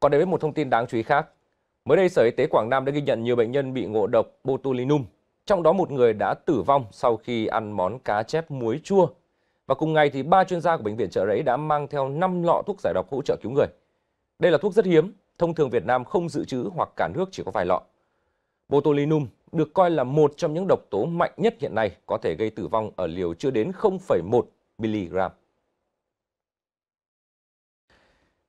Còn đến với một thông tin đáng chú ý khác. Mới đây, Sở Y tế Quảng Nam đã ghi nhận nhiều bệnh nhân bị ngộ độc botulinum, trong đó một người đã tử vong sau khi ăn món cá chép muối chua. Và cùng ngày thì ba chuyên gia của bệnh viện Chợ Rẫy đã mang theo 5 lọ thuốc giải độc hỗ trợ cứu người. Đây là thuốc rất hiếm, thông thường Việt Nam không dự trữ hoặc cả nước chỉ có vài lọ. Botulinum được coi là một trong những độc tố mạnh nhất hiện nay có thể gây tử vong ở liều chưa đến 0,1 mg.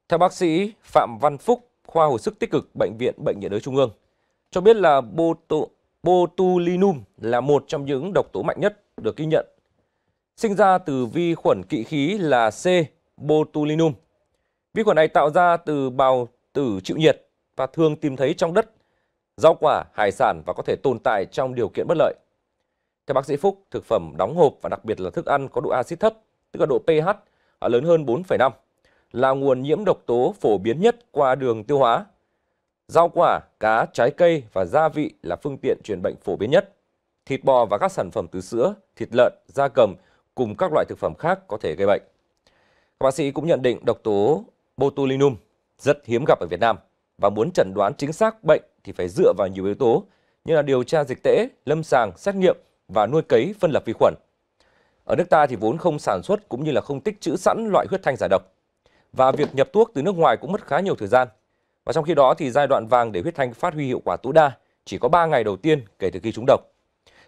Theo bác sĩ Phạm Văn Phúc, khoa hồi sức tích cực bệnh viện Bệnh nhiệt đới Trung ương, cho biết là botulinum là một trong những độc tố mạnh nhất được ghi nhận. Sinh ra từ vi khuẩn kỵ khí là C. botulinum. Vi khuẩn này tạo ra từ bào tử chịu nhiệt và thường tìm thấy trong đất, rau quả, hải sản và có thể tồn tại trong điều kiện bất lợi. Theo bác sĩ Phúc, thực phẩm đóng hộp và đặc biệt là thức ăn có độ axit thấp, tức là độ pH lớn hơn 4,5 là nguồn nhiễm độc tố phổ biến nhất qua đường tiêu hóa. Rau quả, cá, trái cây và gia vị là phương tiện truyền bệnh phổ biến nhất. Thịt bò và các sản phẩm từ sữa, thịt lợn, da cầm cùng các loại thực phẩm khác có thể gây bệnh. Các bác sĩ cũng nhận định độc tố botulinum rất hiếm gặp ở Việt Nam và muốn chẩn đoán chính xác bệnh thì phải dựa vào nhiều yếu tố như là điều tra dịch tễ, lâm sàng, xét nghiệm và nuôi cấy phân lập vi khuẩn. Ở nước ta thì vốn không sản xuất cũng như là không tích trữ sẵn loại huyết thanh giải độc và việc nhập thuốc từ nước ngoài cũng mất khá nhiều thời gian. Và trong khi đó thì giai đoạn vàng để huyết thanh phát huy hiệu quả tối đa chỉ có 3 ngày đầu tiên kể từ khi trúng độc.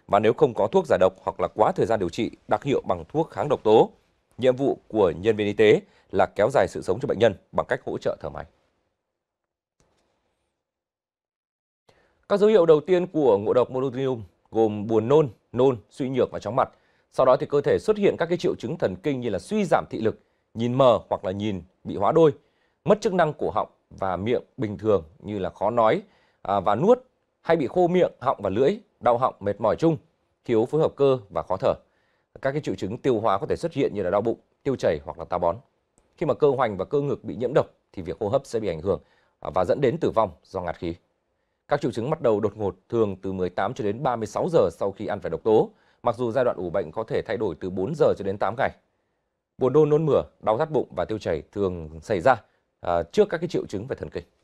Và nếu không có thuốc giải độc hoặc là quá thời gian điều trị đặc hiệu bằng thuốc kháng độc tố, nhiệm vụ của nhân viên y tế là kéo dài sự sống cho bệnh nhân bằng cách hỗ trợ thở máy. Các dấu hiệu đầu tiên của ngộ độc monotrium gồm buồn nôn, nôn, suy nhược và chóng mặt. Sau đó thì cơ thể xuất hiện các cái triệu chứng thần kinh như là suy giảm thị lực, nhìn mờ hoặc là nhìn bị hóa đôi, mất chức năng cổ họng và miệng bình thường như là khó nói à, và nuốt hay bị khô miệng, họng và lưỡi, đau họng, mệt mỏi chung, thiếu phối hợp cơ và khó thở. Các cái triệu chứng tiêu hóa có thể xuất hiện như là đau bụng, tiêu chảy hoặc là táo bón. Khi mà cơ hoành và cơ ngực bị nhiễm độc thì việc hô hấp sẽ bị ảnh hưởng à, và dẫn đến tử vong do ngạt khí. Các triệu chứng bắt đầu đột ngột thường từ 18 cho đến 36 giờ sau khi ăn phải độc tố, mặc dù giai đoạn ủ bệnh có thể thay đổi từ 4 giờ cho đến 8 ngày buồn nôn nôn mửa, đau rát bụng và tiêu chảy thường xảy ra à, trước các cái triệu chứng về thần kinh.